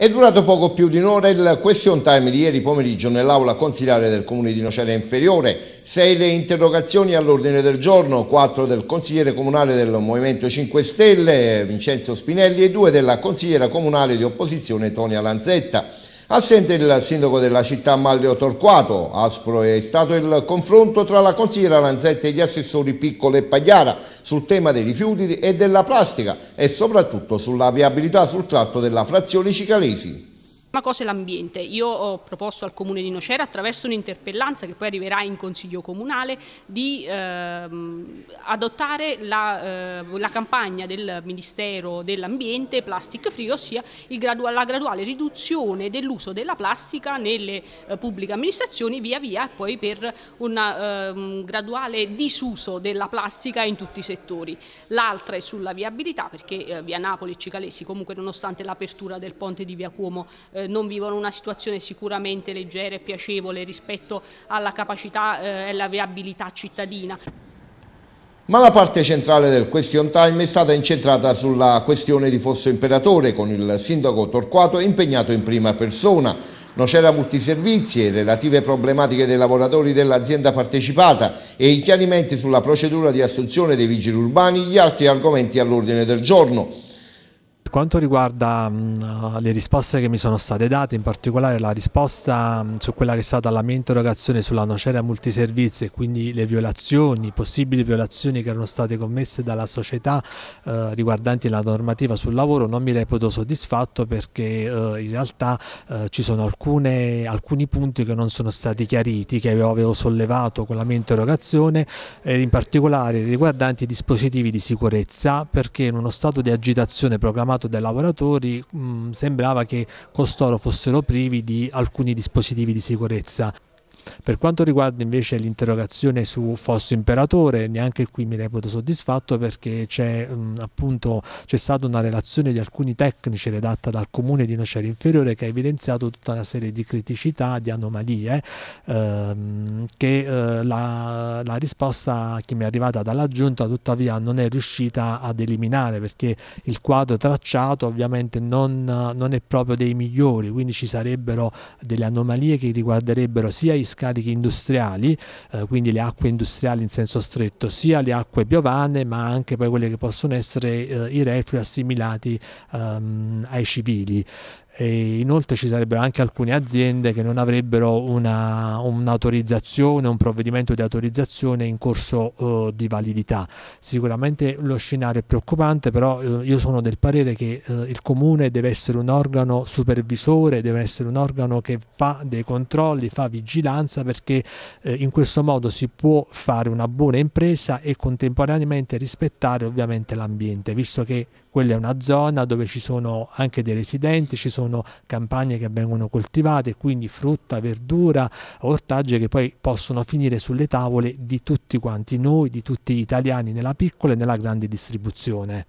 È durato poco più di un'ora il question time di ieri pomeriggio nell'aula consigliare del comune di Nocera Inferiore. Sei le interrogazioni all'ordine del giorno, quattro del consigliere comunale del Movimento 5 Stelle Vincenzo Spinelli e due della consigliera comunale di opposizione Tonia Lanzetta. Assente il sindaco della città Maglio Torquato, aspro è stato il confronto tra la consigliera Lanzetti e gli assessori Piccolo e Pagliara sul tema dei rifiuti e della plastica e soprattutto sulla viabilità sul tratto della frazione Cicalesi. Ma cos'è l'ambiente? Io ho proposto al Comune di Nocera attraverso un'interpellanza che poi arriverà in Consiglio Comunale di ehm, adottare la, eh, la, campagna del Ministero dell'Ambiente Plastic Free, ossia gradu la graduale riduzione dell'uso della plastica nelle eh, pubbliche amministrazioni via via poi per un ehm, graduale disuso della plastica in tutti i settori. L'altra è sulla viabilità perché eh, via Napoli e Cicalesi comunque nonostante l'apertura del ponte di via Cuomo eh, eh, non vivono una situazione sicuramente leggera e piacevole rispetto alla capacità eh, e alla viabilità cittadina. Ma la parte centrale del question time è stata incentrata sulla questione di Fosso Imperatore con il sindaco Torquato impegnato in prima persona. Nocera Multiservizi e relative problematiche dei lavoratori dell'azienda partecipata e i chiarimenti sulla procedura di assunzione dei vigili urbani, gli altri argomenti all'ordine del giorno. Per quanto riguarda mh, mm, le risposte che mi sono state date, in particolare la risposta mh, mm, su quella che è stata la mia interrogazione sulla nocera multiservizi e quindi le violazioni, possibili violazioni che erano state commesse dalla società eh, riguardanti la normativa sul lavoro, non mi reputo soddisfatto perché eh, in realtà eh, ci sono alcune, alcuni punti che non sono stati chiariti, che avevo, sollevato con la mia interrogazione, eh, in particolare riguardanti i dispositivi di sicurezza, perché in uno stato di agitazione programmato dato dai lavoratori mh, mm, sembrava che costoro fossero privi di alcuni dispositivi di sicurezza. Per quanto riguarda invece l'interrogazione su Fosso Imperatore, neanche qui mi reputo soddisfatto perché c'è mh, appunto c'è stata una relazione di alcuni tecnici redatta dal comune di Nocera Inferiore che ha evidenziato tutta una serie di criticità, di anomalie ehm, che eh, la, la, risposta che mi è arrivata dalla giunta tuttavia non è riuscita ad eliminare perché il quadro tracciato ovviamente non, non è proprio dei migliori, quindi ci sarebbero delle anomalie che riguarderebbero sia i scarichi industriali, eh, quindi le acque industriali in senso stretto, sia le acque piovane ma anche poi quelle che possono essere eh, i reflui assimilati ehm, ai civili. E inoltre ci sarebbero anche alcune aziende che non avrebbero una, un'autorizzazione, un provvedimento di autorizzazione in corso eh, di validità. Sicuramente lo scenario è preoccupante, però eh, io sono del parere che eh, il comune deve essere un organo supervisore, deve essere un organo che fa dei controlli, fa vigilanza perché eh, in questo modo si può fare una buona impresa e contemporaneamente rispettare ovviamente l'ambiente, visto che quella è una zona dove ci sono anche dei residenti, ci sono sono campagne che vengono coltivate, quindi frutta, verdura, ortaggi che poi possono finire sulle tavole di tutti quanti noi, di tutti gli italiani nella piccola e nella grande distribuzione.